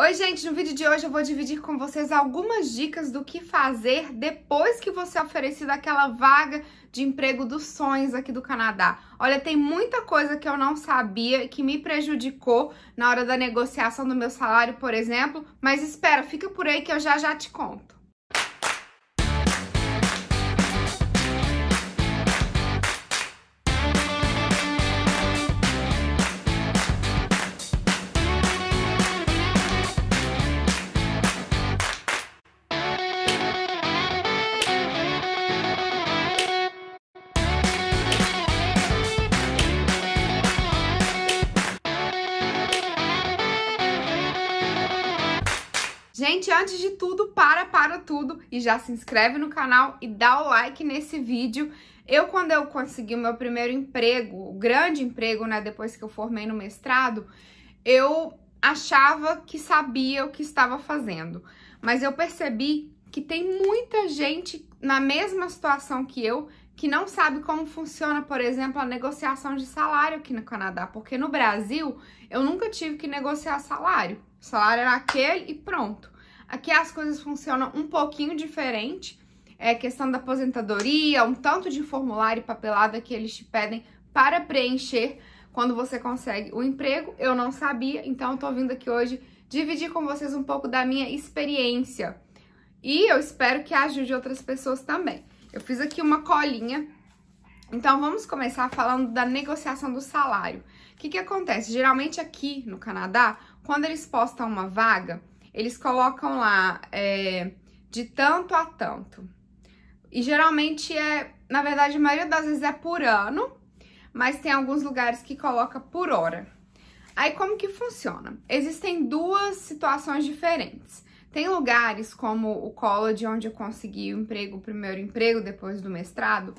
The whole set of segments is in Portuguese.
Oi gente, no vídeo de hoje eu vou dividir com vocês algumas dicas do que fazer depois que você é oferecido aquela vaga de emprego dos sonhos aqui do Canadá. Olha, tem muita coisa que eu não sabia e que me prejudicou na hora da negociação do meu salário, por exemplo, mas espera, fica por aí que eu já já te conto. antes de tudo, para, para tudo e já se inscreve no canal e dá o like nesse vídeo. Eu, quando eu consegui o meu primeiro emprego, o grande emprego, né, depois que eu formei no mestrado, eu achava que sabia o que estava fazendo. Mas eu percebi que tem muita gente na mesma situação que eu que não sabe como funciona, por exemplo, a negociação de salário aqui no Canadá, porque no Brasil eu nunca tive que negociar salário. O salário era aquele e pronto. Aqui as coisas funcionam um pouquinho diferente. É questão da aposentadoria, um tanto de formulário e papelada que eles te pedem para preencher quando você consegue o emprego. Eu não sabia, então eu tô vindo aqui hoje dividir com vocês um pouco da minha experiência. E eu espero que ajude outras pessoas também. Eu fiz aqui uma colinha. Então, vamos começar falando da negociação do salário. O que, que acontece? Geralmente aqui no Canadá, quando eles postam uma vaga, eles colocam lá é, de tanto a tanto. E geralmente é, na verdade, a maioria das vezes é por ano, mas tem alguns lugares que coloca por hora. Aí como que funciona? Existem duas situações diferentes. Tem lugares como o college, onde eu consegui o emprego, o primeiro emprego depois do mestrado,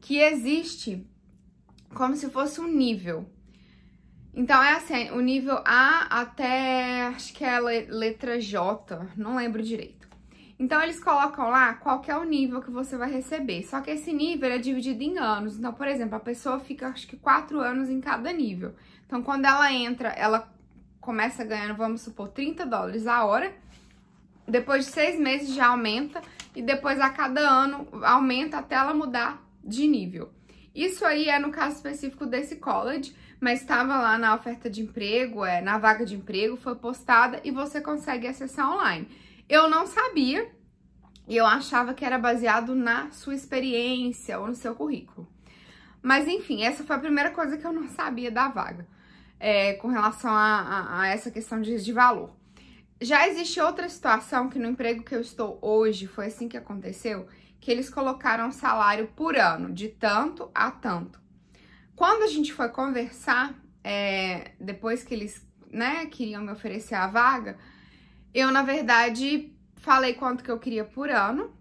que existe como se fosse um nível então é assim, o nível A até acho que é letra J, não lembro direito. Então eles colocam lá qual é o nível que você vai receber. Só que esse nível é dividido em anos. Então, por exemplo, a pessoa fica acho que quatro anos em cada nível. Então, quando ela entra, ela começa ganhando, vamos supor, 30 dólares a hora. Depois de seis meses já aumenta e depois a cada ano aumenta até ela mudar de nível. Isso aí é no caso específico desse college, mas estava lá na oferta de emprego, é, na vaga de emprego, foi postada e você consegue acessar online. Eu não sabia e eu achava que era baseado na sua experiência ou no seu currículo. Mas enfim, essa foi a primeira coisa que eu não sabia da vaga, é, com relação a, a, a essa questão de, de valor. Já existe outra situação que no emprego que eu estou hoje foi assim que aconteceu, que eles colocaram salário por ano, de tanto a tanto. Quando a gente foi conversar, é, depois que eles né, queriam me oferecer a vaga, eu, na verdade, falei quanto que eu queria por ano.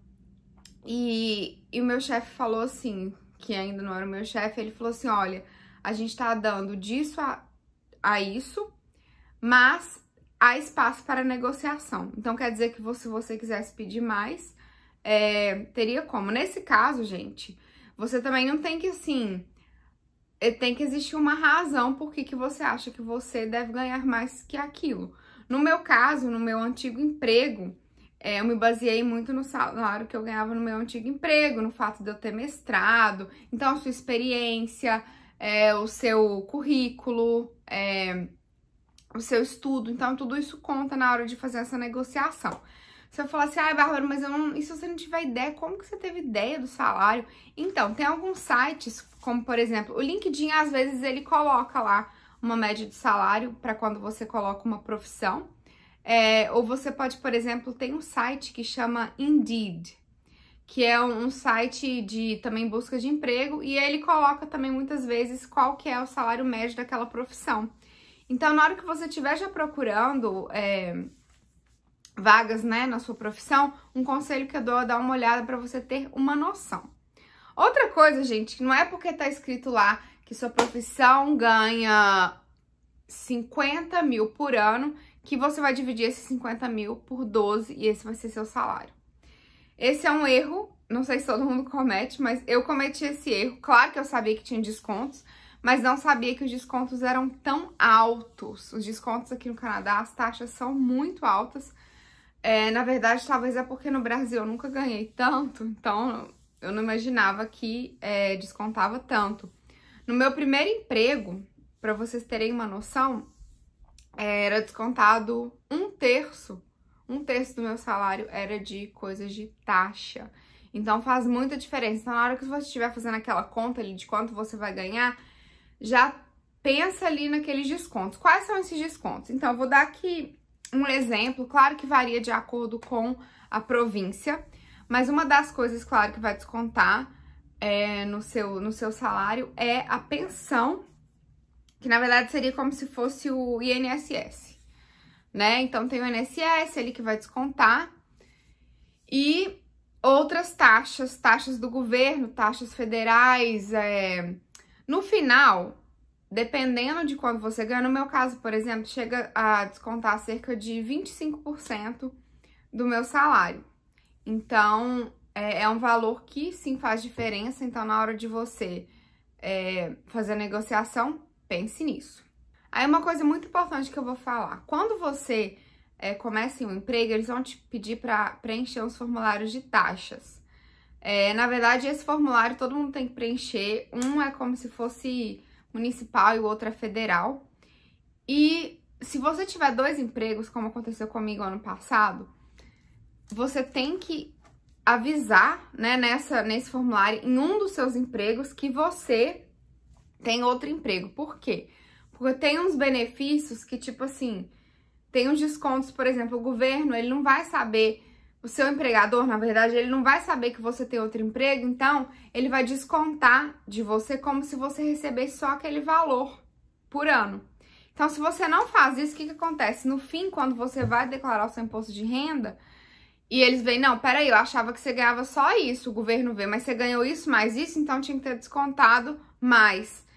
E, e o meu chefe falou assim, que ainda não era o meu chefe, ele falou assim: olha, a gente tá dando disso a, a isso, mas há espaço para negociação. Então, quer dizer que se você quisesse pedir mais, é, teria como. Nesse caso, gente, você também não tem que, assim, é, tem que existir uma razão por que, que você acha que você deve ganhar mais que aquilo. No meu caso, no meu antigo emprego, é, eu me baseei muito no salário que eu ganhava no meu antigo emprego, no fato de eu ter mestrado, então a sua experiência, é, o seu currículo, é, o seu estudo. Então, tudo isso conta na hora de fazer essa negociação. Se eu falar assim, ai, ah, Bárbara, mas eu não. E se você não tiver ideia, como que você teve ideia do salário? Então, tem alguns sites, como por exemplo, o LinkedIn, às vezes, ele coloca lá uma média de salário para quando você coloca uma profissão. É, ou você pode, por exemplo, tem um site que chama Indeed, que é um site de também busca de emprego, e ele coloca também muitas vezes qual que é o salário médio daquela profissão. Então, na hora que você estiver já procurando é, vagas né, na sua profissão, um conselho que eu dou é dar uma olhada para você ter uma noção. Outra coisa, gente, que não é porque tá escrito lá que sua profissão ganha 50 mil por ano, que você vai dividir esses 50 mil por 12 e esse vai ser seu salário. Esse é um erro, não sei se todo mundo comete, mas eu cometi esse erro. Claro que eu sabia que tinha descontos, mas não sabia que os descontos eram tão altos. Os descontos aqui no Canadá, as taxas são muito altas. É, na verdade, talvez é porque no Brasil eu nunca ganhei tanto, então eu não imaginava que é, descontava tanto. No meu primeiro emprego, para vocês terem uma noção, é, era descontado um terço, um terço do meu salário era de coisas de taxa. Então faz muita diferença. Então, na hora que você estiver fazendo aquela conta ali de quanto você vai ganhar, já pensa ali naqueles descontos. Quais são esses descontos? Então, eu vou dar aqui um exemplo, claro que varia de acordo com a província, mas uma das coisas, claro, que vai descontar é, no, seu, no seu salário é a pensão, que na verdade seria como se fosse o INSS, né? Então, tem o INSS ali que vai descontar e outras taxas, taxas do governo, taxas federais, é, no final, dependendo de quando você ganha, no meu caso, por exemplo, chega a descontar cerca de 25% do meu salário. Então, é, é, um valor que sim faz diferença. Então, na hora de você é, fazer a negociação, pense nisso. Aí, uma coisa muito importante que eu vou falar: quando você é, começa em um emprego, eles vão te pedir para preencher os formulários de taxas. É, na verdade, esse formulário todo mundo tem que preencher. Um é como se fosse municipal e o outro é federal. E se você tiver dois empregos, como aconteceu comigo ano passado, você tem que avisar, né, nessa, nesse formulário, em um dos seus empregos, que você tem outro emprego. Por quê? Porque tem uns benefícios que, tipo assim, tem uns descontos, por exemplo, o governo, ele não vai saber o seu empregador, na verdade, ele não vai saber que você tem outro emprego, então ele vai descontar de você como se você recebesse só aquele valor por ano. Então, se você não faz isso, o que, que acontece? No fim, quando você vai declarar o seu imposto de renda, e eles veem, não, peraí, eu achava que você ganhava só isso, o governo vê, mas você ganhou isso mais isso, então tinha que ter descontado mais.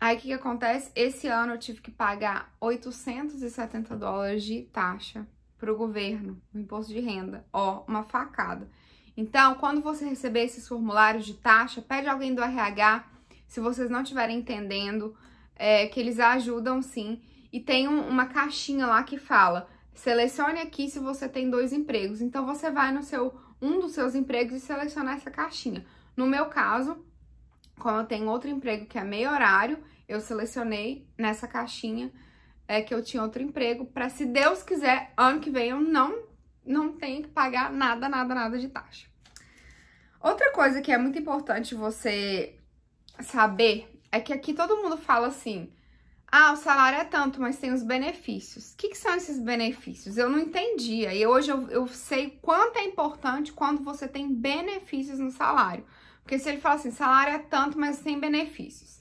Aí o que, que acontece? Esse ano eu tive que pagar 870 dólares de taxa para o governo, o imposto de renda. Ó, uma facada. Então, quando você receber esses formulários de taxa, pede alguém do RH, se vocês não estiverem entendendo, é, que eles ajudam sim. E tem um, uma caixinha lá que fala: selecione aqui se você tem dois empregos. Então, você vai no seu um dos seus empregos e seleciona essa caixinha. No meu caso, como eu tenho outro emprego que é meio horário, eu selecionei nessa caixinha é, que eu tinha outro emprego, para se Deus quiser, ano que vem eu não, não tenho que pagar nada, nada, nada de taxa. Outra coisa que é muito importante você saber é que aqui todo mundo fala assim, ah, o salário é tanto, mas tem os benefícios. O que, que são esses benefícios? Eu não entendia. E hoje eu, eu, sei quanto é importante quando você tem benefícios no salário. Porque se ele fala assim, salário é tanto, mas tem benefícios.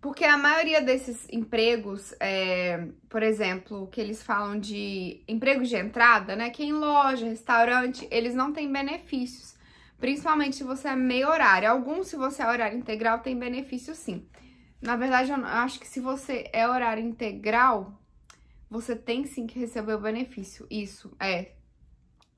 Porque a maioria desses empregos, é, por exemplo, que eles falam de emprego de entrada, né? Que é em loja, restaurante, eles não têm benefícios. Principalmente se você é meio horário. Alguns, se você é horário integral, tem benefício sim. Na verdade, eu acho que se você é horário integral, você tem sim que receber o benefício. Isso, é.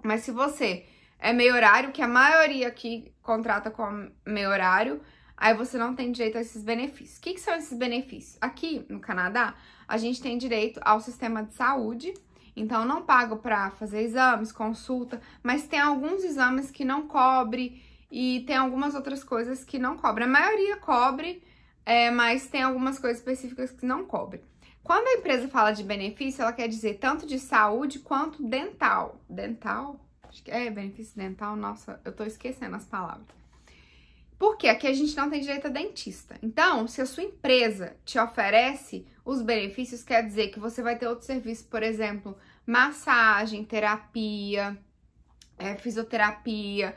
Mas se você é meio horário, que a maioria aqui contrata com meio horário, aí você não tem direito a esses benefícios. O que, que são esses benefícios? Aqui no Canadá, a gente tem direito ao sistema de saúde, então não pago para fazer exames, consulta, mas tem alguns exames que não cobre e tem algumas outras coisas que não cobre. A maioria cobre, é, mas tem algumas coisas específicas que não cobre. Quando a empresa fala de benefício, ela quer dizer tanto de saúde quanto dental. Dental? Acho que é benefício dental. Nossa, eu tô esquecendo as palavras. Porque aqui a gente não tem direito a dentista. Então, se a sua empresa te oferece os benefícios, quer dizer que você vai ter outro serviço, por exemplo, massagem, terapia, é, fisioterapia,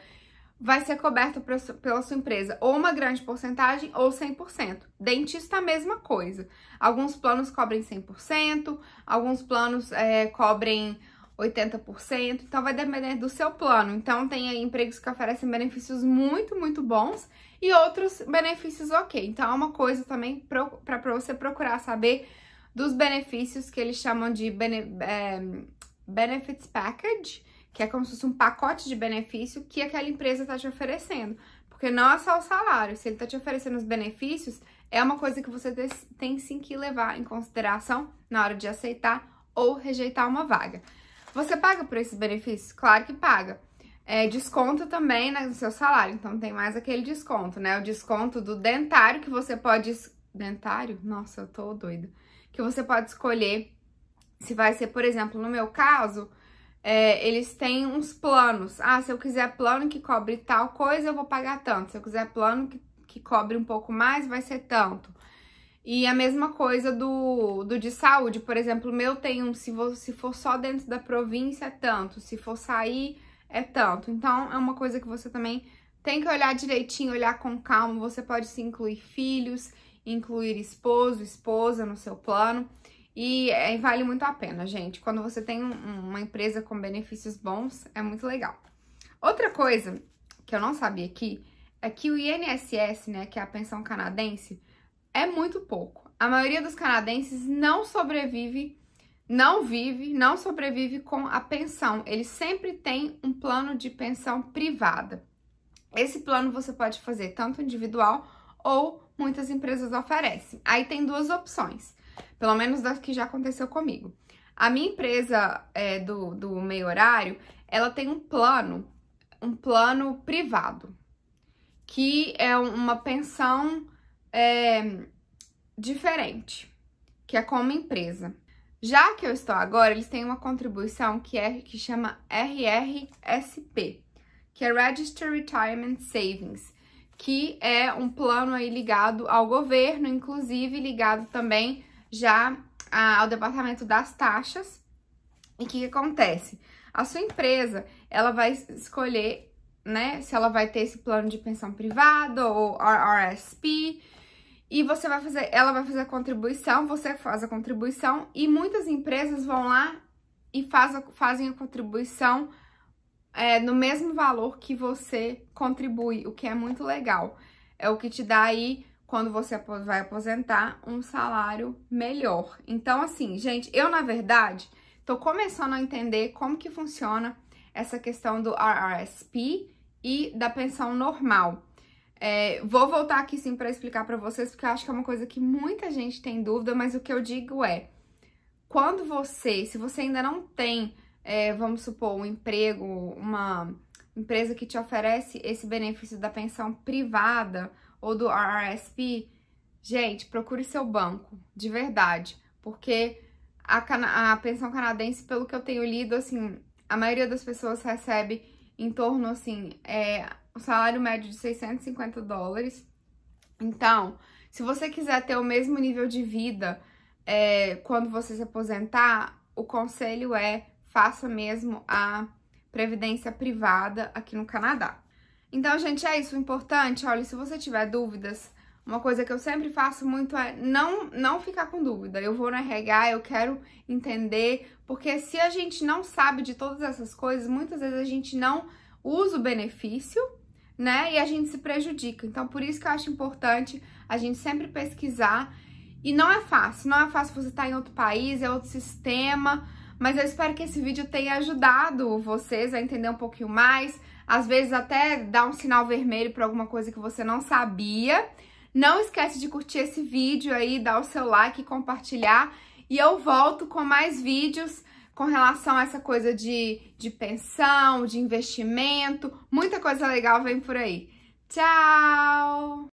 vai ser coberto pela sua empresa, ou uma grande porcentagem ou 100%. Dentista, a mesma coisa. Alguns planos cobrem 100%, alguns planos é, cobrem 80%, então vai depender do seu plano. Então tem aí empregos que oferecem benefícios muito, muito bons e outros benefícios ok. Então é uma coisa também para você procurar saber dos benefícios que eles chamam de bene, é, benefits package, que é como se fosse um pacote de benefício que aquela empresa está te oferecendo. Porque não é só o salário, se ele está te oferecendo os benefícios, é uma coisa que você tem sim que levar em consideração na hora de aceitar ou rejeitar uma vaga. Você paga por esses benefícios? Claro que paga. É, desconto também né, no seu salário, então tem mais aquele desconto, né? O desconto do dentário que você pode... Dentário? Nossa, eu tô doida. Que você pode escolher se vai ser, por exemplo, no meu caso, é, eles têm uns planos. Ah, se eu quiser plano que cobre tal coisa, eu vou pagar tanto. Se eu quiser plano que, que cobre um pouco mais, vai ser tanto. E a mesma coisa do, do de saúde, por exemplo, o meu tem um, se, for, se for só dentro da província, é tanto, se for sair, é tanto. Então, é uma coisa que você também tem que olhar direitinho, olhar com calma. Você pode se incluir filhos, incluir esposo, esposa no seu plano. E é, vale muito a pena, gente. Quando você tem um, uma empresa com benefícios bons, é muito legal. Outra coisa que eu não sabia aqui é que o INSS, né, que é a pensão canadense, é muito pouco. A maioria dos canadenses não sobrevive, não vive, não sobrevive com a pensão. Ele sempre tem um plano de pensão privada. Esse plano você pode fazer tanto individual ou muitas empresas oferecem. Aí tem duas opções, pelo menos das que já aconteceu comigo. A minha empresa é, do, do meio horário, ela tem um plano, um plano privado, que é uma pensão é, diferente, que é como empresa. Já que eu estou agora, eles têm uma contribuição que é que chama RRSP, que é Register Retirement Savings, que é um plano aí ligado ao governo, inclusive ligado também já a, ao departamento das taxas. E o que, que acontece? A sua empresa, ela vai escolher, né, se ela vai ter esse plano de pensão privada ou RRSP, e você vai fazer, ela vai fazer a contribuição, você faz a contribuição e muitas empresas vão lá e faz a, fazem a contribuição é, no mesmo valor que você contribui, o que é muito legal. É o que te dá aí, quando você vai aposentar, um salário melhor. Então, assim, gente, eu na verdade tô começando a entender como que funciona essa questão do RRSP e da pensão normal. É, vou voltar aqui sim para explicar para vocês, porque eu acho que é uma coisa que muita gente tem dúvida, mas o que eu digo é, quando você, se você ainda não tem, é, vamos supor, um emprego, uma empresa que te oferece esse benefício da pensão privada ou do RRSP, gente, procure seu banco, de verdade, porque a, a pensão canadense, pelo que eu tenho lido, assim, a maioria das pessoas recebe em torno, assim, é, um salário médio de 650 dólares. Então, se você quiser ter o mesmo nível de vida é, quando você se aposentar, o conselho é faça mesmo a previdência privada aqui no Canadá. Então, gente, é isso. O importante, olha, se você tiver dúvidas, uma coisa que eu sempre faço muito é não, não ficar com dúvida. Eu vou no RH, eu quero entender, porque se a gente não sabe de todas essas coisas, muitas vezes a gente não usa o benefício né? E a gente se prejudica. Então, por isso que eu acho importante a gente sempre pesquisar. E não é fácil, não é fácil você estar tá em outro país, é outro sistema. Mas eu espero que esse vídeo tenha ajudado vocês a entender um pouquinho mais. Às vezes até dar um sinal vermelho para alguma coisa que você não sabia. Não esquece de curtir esse vídeo aí, dar o seu like e compartilhar. E eu volto com mais vídeos com relação a essa coisa de, de pensão, de investimento. Muita coisa legal vem por aí. Tchau!